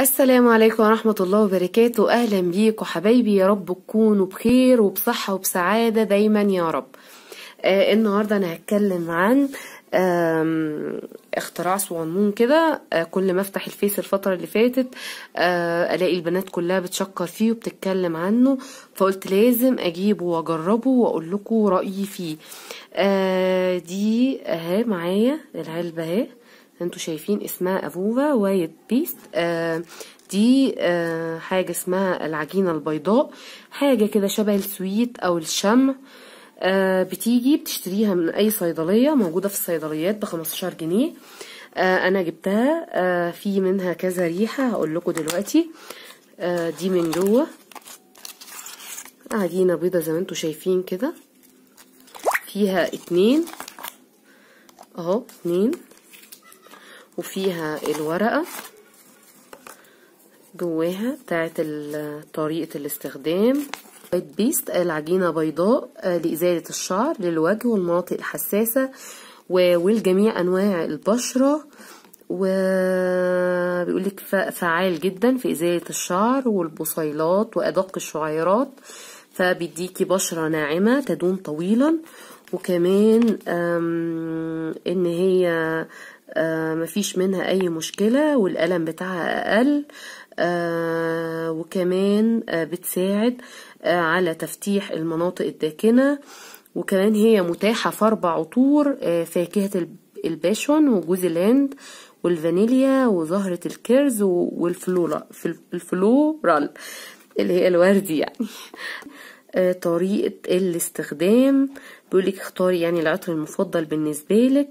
السلام عليكم ورحمة الله وبركاته أهلا بيكم حبايبي يا رب تكونوا بخير وبصحة وبسعادة دايما يا رب آه النهاردة أنا هتكلم عن اختراع صغنون كده آه كل ما افتح الفيس الفترة اللي فاتت آه الاقي البنات كلها بتشكر فيه وبتتكلم عنه فقلت لازم اجيبه واجربه واقول لكم رأيي فيه آه دي اهي معايا العلبة اهي انتوا شايفين اسمها افوفا وايت بيست آه، دي آه، حاجه اسمها العجينه البيضاء حاجه كده شبه السويت او الشمع آه، بتيجي بتشتريها من اي صيدليه موجوده في الصيدليات ب 15 جنيه انا جبتها في منها كذا ريحه هقول لكم دلوقتي دي من جوه عجينه بيضه زي ما انتوا شايفين كده فيها اتنين اهو اتنين وفيها الورقة جواها بتاعت طريقة الاستخدام بيت بيست العجينة بيضاء آه، لإزالة الشعر للوجه والمناطق الحساسة ولجميع أنواع البشرة وبيقولك فعال جدا في إزالة الشعر والبصيلات وأدق الشعيرات فبيديكي بشرة ناعمة تدوم طويلا وكمان ان هي آه، مفيش منها أي مشكلة والألم بتاعها أقل آه، وكمان آه، بتساعد على تفتيح المناطق الداكنة وكمان هي متاحة في أربع عطور فاكهة الباشون وجوز الهند والفانيليا وزهرة الكيرز والفلورال اللي هي الوردي يعني آه، طريقة الاستخدام بيقولك اختاري يعني العطر المفضل بالنسبة لك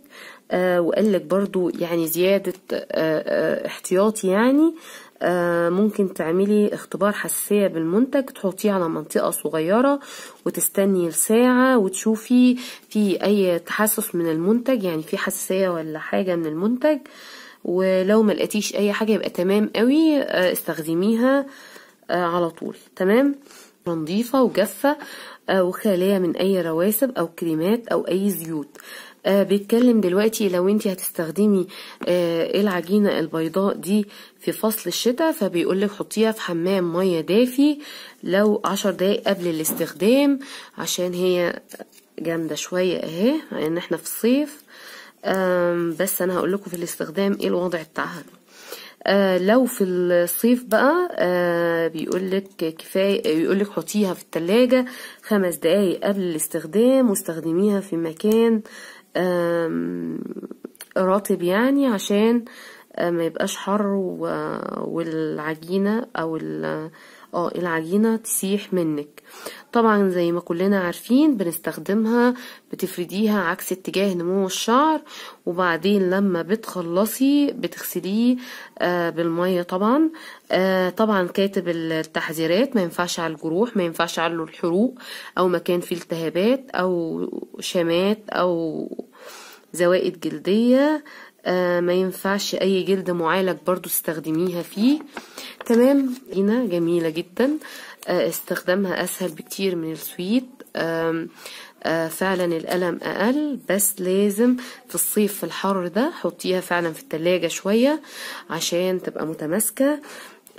آه وقال لك برضو يعني زيادة آه،, آه احتياطي يعني آه ممكن تعملي اختبار حساسية بالمنتج تحطيه على منطقة صغيرة وتستني لساعة وتشوفي في اي تحسس من المنتج يعني في حساسية ولا حاجة من المنتج ولو ما لقيتيش اي حاجة يبقى تمام قوي آه، استخدميها على طول تمام نظيفة وجافة آه، وخالية من أي رواسب أو كريمات أو أي زيوت آه، بيتكلم دلوقتي لو انت هتستخدمي آه، العجينة البيضاء دي في فصل الشتاء فبيقولك حطيها في حمام مية دافي لو عشر دقايق قبل الاستخدام عشان هي جامدة شوية اهي لان يعني احنا في الصيف بس انا هقولكوا في الاستخدام ايه الوضع بتاعها آه، لو في الصيف بقى آه بيقولك كفاية بيقولك حطيها في التلاجة خمس دقايق قبل الاستخدام واستخدميها في مكان آه رطب يعني عشان ما يبقاش حر والعجينه او اه العجينه تسيح منك طبعا زي ما كلنا عارفين بنستخدمها بتفرديها عكس اتجاه نمو الشعر وبعدين لما بتخلصي بتغسليه آه، بالميه طبعا آه، طبعا كاتب التحذيرات ما ينفعش على الجروح ما ينفعش على الحروق او مكان فيه التهابات او شمات او زوائد جلدية آه ما ينفعش اي جلد معالج برضو تستخدميها فيه تمام هنا جميلة جدا آه استخدامها اسهل بكتير من السويت آه آه فعلا الألم أقل بس لازم في الصيف في الحر ده حطيها فعلا في التلاجة شوية عشان تبقى متماسكة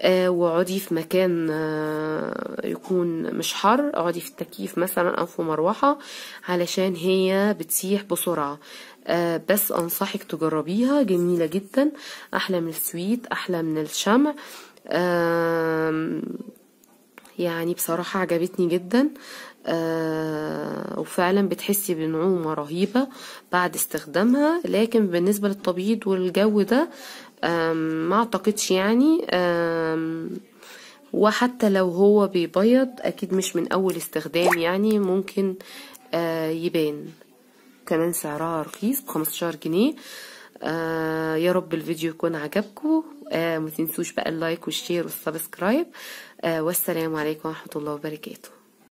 آه واقعدي في مكان آه يكون مش حر اقعدي في التكييف مثلا او في مروحه علشان هي بتسيح بسرعه آه، بس انصحك تجربيها جميله جدا احلى من السويت احلى من الشمع يعني بصراحه عجبتني جدا آه وفعلا بتحسي بنعومه رهيبه بعد استخدامها لكن بالنسبه للتبييض والجو ده ما اعتقدش يعني وحتى لو هو بيبيض اكيد مش من اول استخدام يعني ممكن آه، يبان كمان سعرها رخيص بخمستاشر جنيه آه يا رب الفيديو يكون عجبكم آه متنسوش بقى اللايك والشير والسبسكرايب آه والسلام عليكم ورحمة الله وبركاته